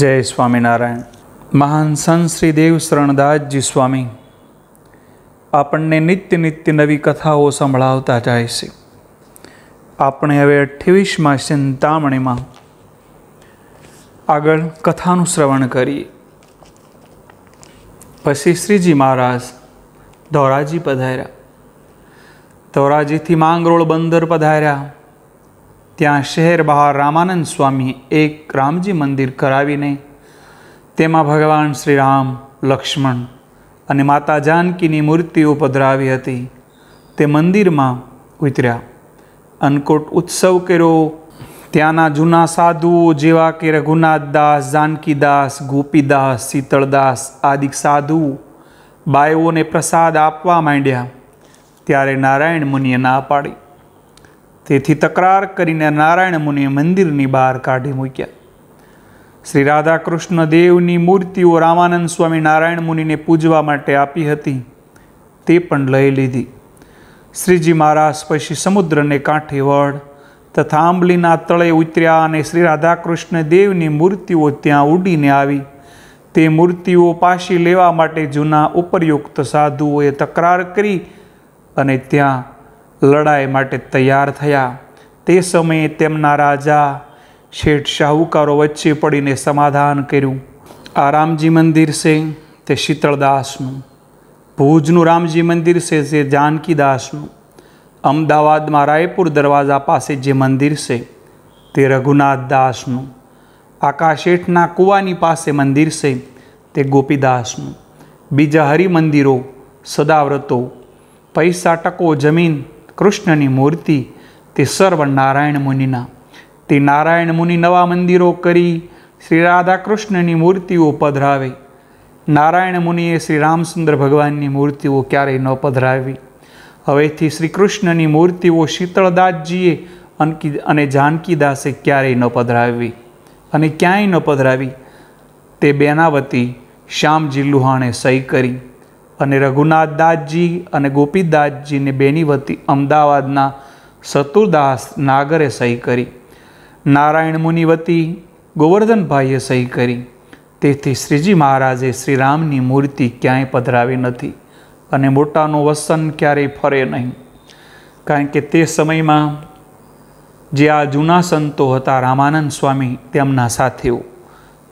જય સ્વામિનારાયણ મહાન સંત શ્રી દેવ શરણદાસજી સ્વામી આપણને નિત્ય નિત્ય નવી કથાઓ સંભળાવતા જાય છે આપણે હવે અઠ્ઠાવીસમાં ચિંતામણીમાં આગળ કથાનું શ્રવણ કરીએ પછી શ્રીજી મહારાજ ધોરાજી પધાર્યા ધોરાજીથી માંગરોળ બંદર પધાર્યા ત્યાં શહેર બહાર રામાનંદ સ્વામી એક રામજી મંદિર કરાવીને તેમાં ભગવાન શ્રી રામ લક્ષ્મણ અને માતા જાનકીની મૂર્તિઓ પધરાવી હતી તે મંદિરમાં ઉતર્યા અન્નકૂટ ઉત્સવ કર્યો ત્યાંના જૂના સાધુઓ જેવા કે રઘુનાથદાસ જાનકીદાસ ગોપીદાસ શીતળદાસ આદિ સાધુ બાઈઓને પ્રસાદ આપવા માંડ્યા ત્યારે નારાયણ મુનિએ ના પાડી તેથી તકરાર કરીને નારાયણ મુનિએ મંદિરની બહાર કાઢી મૂક્યા શ્રી રાધાકૃષ્ણ દેવની મૂર્તિઓ રામાનંદ સ્વામી નારાયણ મુનિને પૂજવા માટે આપી હતી તે પણ લઈ લીધી શ્રીજી મહારાજ પછી સમુદ્રને કાંઠે વડ તથા આંબલીના તળે ઉતર્યા અને શ્રી રાધાકૃષ્ણ દેવની મૂર્તિઓ ત્યાં ઉડીને આવી તે મૂર્તિઓ પાછી લેવા માટે જૂના ઉપરયુક્ત સાધુઓએ તકરાર કરી અને ત્યાં લડાઈ માટે તૈયાર થયા તે સમયે તેમના રાજા શેઠ શાહુકારો વચ્ચે પડીને સમાધાન કર્યું આ રામજી મંદિર છે તે શીતળદાસનું ભુજનું રામજી મંદિર છે તે જાનકીદાસનું અમદાવાદમાં રાયપુર દરવાજા પાસે જે મંદિર છે તે રઘુનાથદાસનું આકાશેઠના કુવાની પાસે મંદિર છે તે ગોપીદાસનું બીજા હરિમંદિરો સદાવ્રતો પૈસા ટકો જમીન કૃષ્ણની મૂર્તિ તે સર્વ નારાયણ મુનિના તે નારાયણ મુનિ નવા મંદિરો કરી શ્રી રાધાકૃષ્ણની મૂર્તિઓ પધરાવે નારાયણ મુનિએ શ્રી રામચંદ્ર ભગવાનની મૂર્તિઓ ક્યારેય ન પધરાવી હવેથી શ્રી કૃષ્ણની મૂર્તિઓ શીતળદાસજીએ અને જાનકીદાસે ક્યારેય ન પધરાવી અને ક્યાંય ન પધરાવી તે બેનાવતી શ્યામજી લુહાણે સહી કરી અને રઘુનાથદાસજી અને ગોપીદાસજીને બેની વતી અમદાવાદના શત્રુદાસ નાગરે સહી કરી નારાયણ મુનિ વતી ગોવર્ધનભાઈએ સહી કરી તેથી શ્રીજી મહારાજે શ્રીરામની મૂર્તિ ક્યાંય પધરાવી નથી અને મોટાનું વસન ક્યારેય ફરે નહીં કારણ કે તે સમયમાં જે આ જૂના સંતો હતા રામાનંદ સ્વામી તેમના સાથેઓ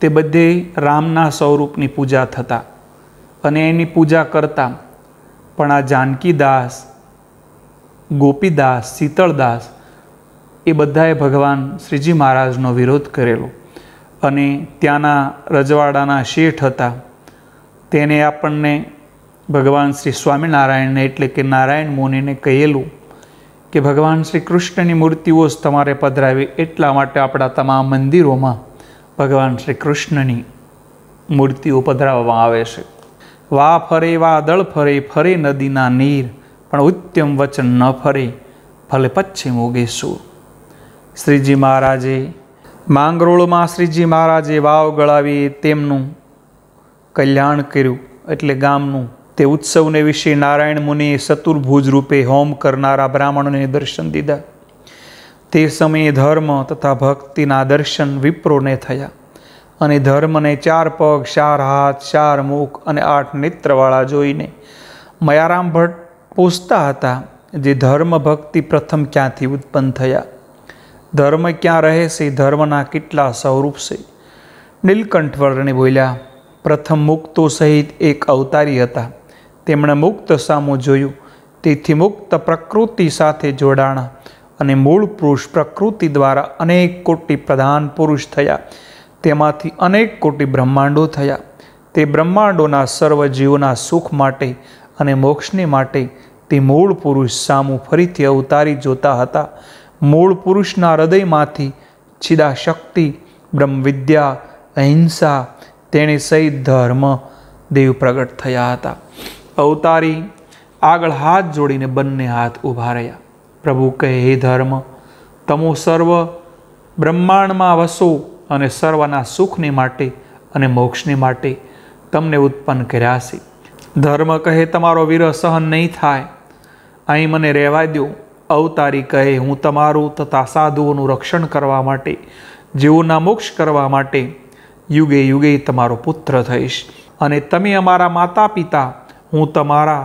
તે બધે રામના સ્વરૂપની પૂજા થતા અને એની પૂજા કરતા પણ આ જાનકીદાસ ગોપીદાસ શીતળદાસ એ બધાએ ભગવાન શ્રીજી મહારાજનો વિરોધ કરેલો અને ત્યાંના રજવાડાના શેઠ હતા તેને આપણને ભગવાન શ્રી સ્વામિનારાયણને એટલે કે નારાયણ મુનિને કહેલું કે ભગવાન શ્રી કૃષ્ણની મૂર્તિઓ જ તમારે પધરાવી એટલા માટે આપણા તમામ મંદિરોમાં ભગવાન શ્રી કૃષ્ણની મૂર્તિઓ પધરાવવામાં આવે છે વા ફરે વા દળ ફરે ફરે નદીના નીર પણ ઉત્તમ વચન ન ફરે ભલે પશ્ચિમ ઉગે સૂર શ્રીજી મહારાજે માંગરોળમાં શ્રીજી મહારાજે વાવ ગળાવી તેમનું કલ્યાણ કર્યું એટલે ગામનું તે ઉત્સવને વિશે નારાયણ મુનિએ ચતુર્ભુજ રૂપે હોમ કરનારા બ્રાહ્મણને દર્શન દીધા તે સમયે ધર્મ તથા ભક્તિના દર્શન વિપ્રોને થયા અને ધર્મને ચાર પગ ચાર હાથ ચાર મુખ અને આઠ નેત્રવાળા જોઈને મયારામ ભટ્ટ પૂછતા હતા જે ધર્મ ભક્તિ પ્રથમ ક્યાંથી ઉત્પન્ન થયા ધર્મ ક્યાં રહે છે ધર્મના કેટલા સ્વરૂપ છે નીલકંઠ વર્ણે બોલ્યા પ્રથમ મુક્તો સહિત એક અવતારી હતા તેમણે મુક્ત સામું જોયું તેથી મુક્ત પ્રકૃતિ સાથે જોડાણ અને મૂળ પુરુષ પ્રકૃતિ દ્વારા અનેક કોટી પ્રધાન પુરુષ થયા તેમાંથી અનેક કોટી બ્રહ્માંડો થયા તે બ્રહ્માંડોના સર્વ જીવોના સુખ માટે અને મોક્ષને માટે તે મૂળ પુરુષ સામુ ફરીથી અવતારી જોતા હતા મૂળ પુરુષના હૃદયમાંથી છિદા શક્તિ બ્રહ્મવિદ્યા અહિંસા તેણે સહિત ધર્મ દેવ પ્રગટ થયા હતા અવતારી આગળ હાથ જોડીને બંને હાથ ઊભા રહ્યા પ્રભુ કહે હે ધર્મ તમો સર્વ બ્રહ્માંડમાં વસો અને સર્વના સુખની માટે અને મોક્ષની માટે તમને ઉત્પન્ન કર્યા છે ધર્મ કહે તમારો વિરહ સહન નહીં થાય અહીં મને રહેવા દો અવતારી કહે હું તમારું તથા સાધુઓનું રક્ષણ કરવા માટે જીવોના મોક્ષ કરવા માટે યુગે યુગે તમારો પુત્ર થઈશ અને તમે અમારા માતા પિતા હું તમારા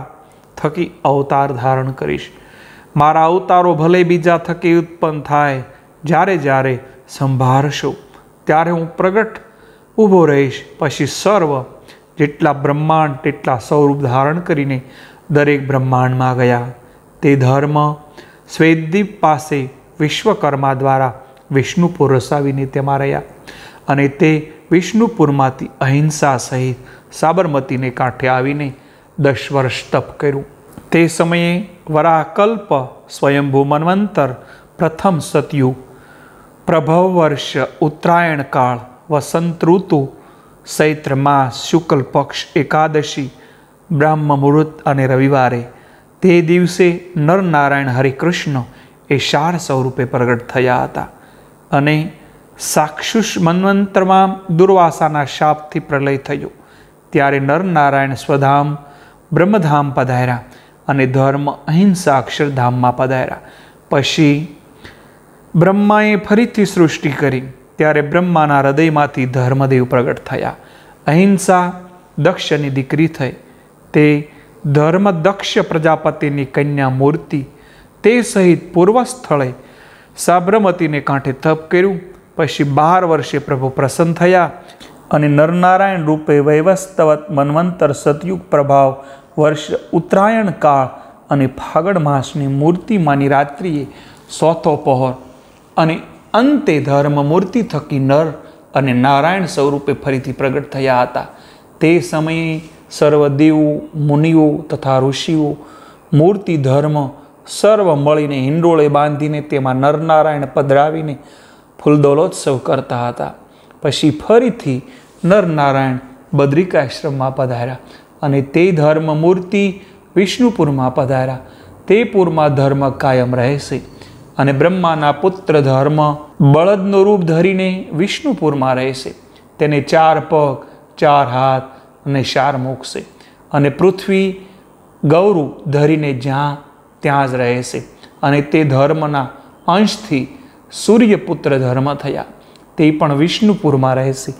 થકી અવતાર ધારણ કરીશ મારા અવતારો ભલે બીજા થકી ઉત્પન્ન થાય જ્યારે જ્યારે સંભાળશો ત્યારે હું પ્રગટ ઊભો રહીશ પછી સર્વ જેટલા બ્રહ્માંડ તેટલા સ્વરૂપ ધારણ કરીને દરેક બ્રહ્માંડમાં ગયા તે ધર્મ શ્વેતદીપ પાસે વિશ્વકર્મા દ્વારા વિષ્ણુપુર રસાવીને તેમાં રહ્યા અને તે વિષ્ણુપુરમાંથી અહિંસા સહિત સાબરમતીને કાંઠે આવીને દસ વર્ષ તપ કર્યું તે સમયે વરાકલ્પ સ્વયંભૂ મન્વંતર પ્રથમ સતયુગ પ્રભવ વર્ષ ઉત્તરાયણ કાળ વસંત ઋતુ ચૈત્ર માસ શુક્લ પક્ષ એકાદશી બ્રહ્મ મુહૂર્ત અને રવિવારે તે દિવસે નરનારાયણ હરિકૃષ્ણ એ શાર સ્વરૂપે પ્રગટ થયા હતા અને સાક્ષુષ મન્વંતરમાં દુર્વાસાના શાપથી પ્રલય થયો ત્યારે નરનારાયણ સ્વધામ બ્રહ્મધામ પધાર્યા અને ધર્મ અહિંસા અક્ષરધામમાં પધાર્યા પછી બ્રહ્માએ ફરીથી સૃષ્ટિ કરી ત્યારે બ્રહ્માના હૃદયમાંથી ધર્મદેવ પ્રગટ થયા અહિંસા દક્ષની દીકરી થઈ તે ધર્મદક્ષ પ્રજાપતિની કન્યા મૂર્તિ તે સહિત પૂર્વ સ્થળે સાબરમતીને કાંઠે તપ કર્યું પછી બાર વર્ષે પ્રભુ પ્રસન્ન થયા અને નરનારાયણ રૂપે વૈવસ્તવત મનવંતર સતયુગ પ્રભાવ વર્ષ ઉત્તરાયણ કાળ અને ફાગણ માસની મૂર્તિમાની રાત્રિએ સોથો પહોર અને અંતે ધર્મ મૂર્તિ થકી નર અને નારાયણ સ્વરૂપે ફરીથી પ્રગટ થયા હતા તે સમયે સર્વદેવો મુનિઓ તથા ઋષિઓ મૂર્તિ ધર્મ સર્વ મળીને હિંડોળે બાંધીને તેમાં નરનારાયણ પધરાવીને ફૂલદોલોત્સવ કરતા હતા પછી ફરીથી નરનારાયણ બદ્રિકાશ્રમમાં પધાર્યા અને તે ધર્મ મૂર્તિ વિષ્ણુપુરમાં પધાર્યા તે પૂરમાં ધર્મ કાયમ રહેશે અને બ્રહ્માના પુત્ર ધર્મ બળદનું રૂપ ધરીને વિષ્ણુપુરમાં રહેશે તેને ચાર પગ ચાર હાથ અને શાર મૂકશે અને પૃથ્વી ગૌરુ ધરીને જ્યાં ત્યાં જ રહેશે અને તે ધર્મના અંશથી સૂર્યપુત્ર ધર્મ થયા તે પણ વિષ્ણુપુરમાં રહેશે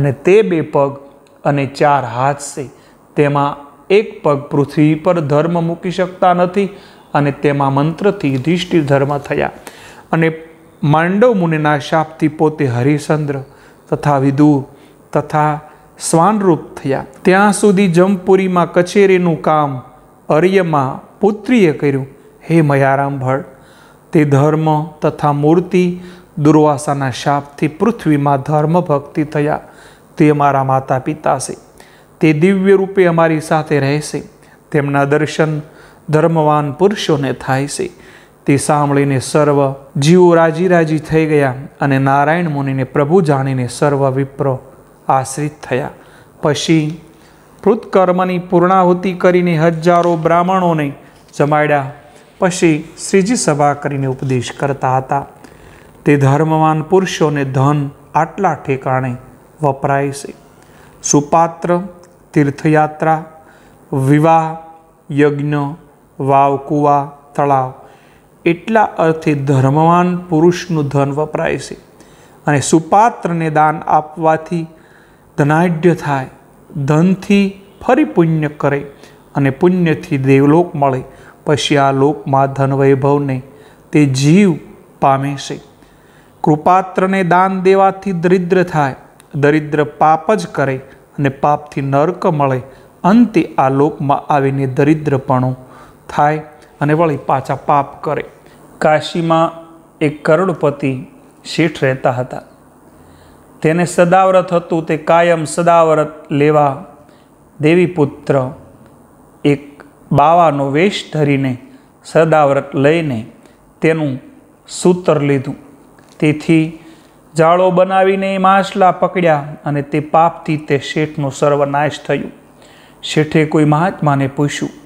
અને તે બે પગ અને ચાર હાથ છે તેમાં એક પગ પૃથ્વી પર ધર્મ મૂકી શકતા નથી અને તેમાં મંત્રથી યુધિષ્ઠિર ધર્મ થયા અને માંડવ મુનિના શાપથી પોતે હરિશંદ્ર તથા વિદુર તથા સ્વાનરૂપ થયા ત્યાં સુધી જમપુરીમાં કચેરીનું કામ અર્યમાં પુત્રીએ કર્યું હે મયારામ ભળ તે ધર્મ તથા મૂર્તિ દુર્વાસાના શાપથી પૃથ્વીમાં ધર્મ ભક્તિ થયા તે મારા માતા પિતા છે તે દિવ્ય રૂપે અમારી સાથે રહેશે તેમના દર્શન ધર્મવાન પુરુષોને થાય છે તે સાંભળીને સર્વ જીવો રાજી રાજી થઈ ગયા અને નારાયણ મુનિને પ્રભુ જાણીને સર્વ વિપ્રો આશ્રિત થયા પછી કૃતકર્મની પૂર્ણાહુતિ કરીને હજારો બ્રાહ્મણોને જમાડ્યા પછી શ્રીજી સભા કરીને ઉપદેશ કરતા હતા તે ધર્મવાન પુરુષોને ધન આટલા ઠેકાણે વપરાય છે સુપાત્ર તીર્થયાત્રા વિવાહ યજ્ઞ વાવ કૂવા તળાવ એટલા અર્થે ધર્મવાન પુરુષનું ધન વપરાય છે અને સુપાત્રને દાન આપવાથી ધનાઢ્ય થાય ધનથી ફરી પુણ્ય કરે અને પુણ્યથી દેવલોક મળે પછી આ લોકમાં ધન વૈભવને તે જીવ પામે છે કૃપાત્રને દાન દેવાથી દરિદ્ર થાય દરિદ્ર પાપ જ કરે અને પાપથી નર્ક મળે અંતે આ લોકમાં આવીને દરિદ્રપણું થાય અને વળી પાછા પાપ કરે કાશીમાં એક કરોડપતિ શેઠ રહેતા હતા તેને સદાવ્રત હતું તે કાયમ સદાવ્રત લેવા દેવીપુત્ર એક બાવાનો વેશ ધરીને સદાવ્રત લઈને તેનું સૂતર લીધું તેથી જાળો બનાવીને માછલા પકડ્યા અને તે પાપથી તે શેઠનો સર્વનાશ થયું શેઠે કોઈ મહાત્માને પૂછ્યું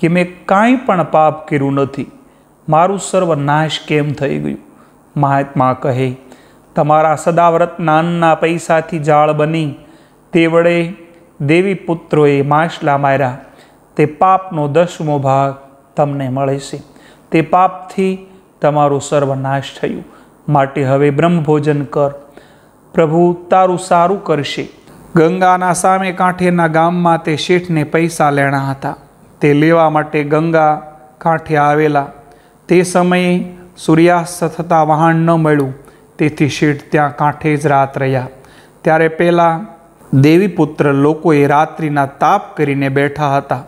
કે મેં કાંઈ પણ પાપ કર્યું નથી મારું સર્વનાશ કેમ થઈ ગયું મહાત્મા કહે તમારા સદાવ્રત નાનના પૈસાથી જાળ બની તે વડે દેવી પુત્રોએ માછલા માર્યા તે પાપનો દસમો ભાગ તમને મળે છે તે પાપથી તમારું સર્વનાશ થયું માટે હવે બ્રહ્મભોજન કર પ્રભુ તારું સારું કરશે ગંગાના સામે કાંઠેના ગામમાં તે શેઠને પૈસા લેણા હતા તે લેવા માટે ગંગા કાંઠે આવેલા તે સમયે સૂર્યાસ્ત થતાં વહાણ ન મળ્યું તેથી શેઠ ત્યાં કાંઠે જ રાત રહ્યા ત્યારે પહેલાં દેવીપુત્ર લોકોએ રાત્રિના તાપ કરીને બેઠા હતા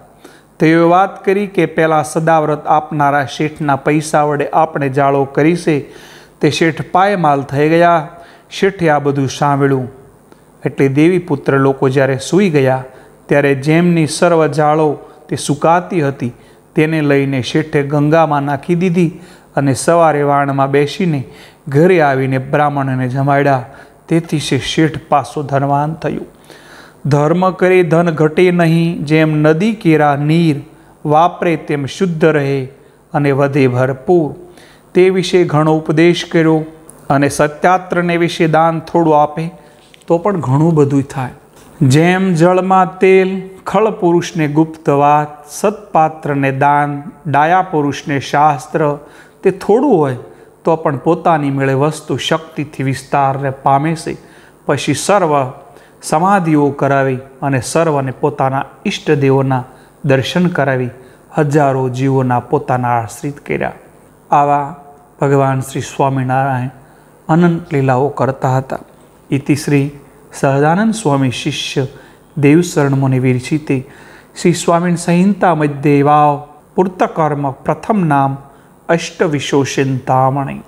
તેઓએ વાત કરી કે પહેલાં સદાવ્રત આપનારા શેઠના પૈસા વડે આપણે જાળો કરીશે તે શેઠ પાયમાલ થઈ ગયા શેઠે આ બધું સાંભળ્યું એટલે દેવીપુત્ર લોકો જ્યારે સૂઈ ગયા ત્યારે જેમની સર્વ જાળો તે સુકાતી હતી તેને લઈને શેઠે ગંગામાં નાખી દીધી અને સવારે વાણમાં બેસીને ઘરે આવીને બ્રાહ્મણને જમાડ્યા તેથી છે શેઠ પાસો ધનવાન થયું ધર્મ કરે ધન ઘટે નહીં જેમ નદી કેરા નીર વાપરે તેમ શુદ્ધ રહે અને વધે ભરપૂર તે વિશે ઘણો ઉપદેશ કર્યો અને સત્યાત્રને વિશે દાન થોડું આપે તો પણ ઘણું બધું થાય જેમ જળમાં તેલ ખળ પુરુષને ગુપ્ત વાત સત્પાત્રને દાન ડાયા પુરુષને શાસ્ત્ર તે થોડું હોય તો પણ પોતાની મેળે વસ્તુ શક્તિથી વિસ્તારને પામે છે પછી સર્વ સમાધિઓ કરાવી અને સર્વને પોતાના ઈષ્ટદેવોના દર્શન કરાવી હજારો જીવોના પોતાના આશ્રિત કર્યા આવા ભગવાન શ્રી સ્વામિનારાયણ અનંત લીલાઓ કરતા હતા ઇતિશ્રી સહજાનંદ સ્વામી શિષ્ય દેવશરણમુનિ વિરચિતે શ્રી સ્વામીન સંહિતા મધ્યે વાવ પૂર્તકર્મ પ્રથમ નામ અષ્ટવિશોષિંતામણી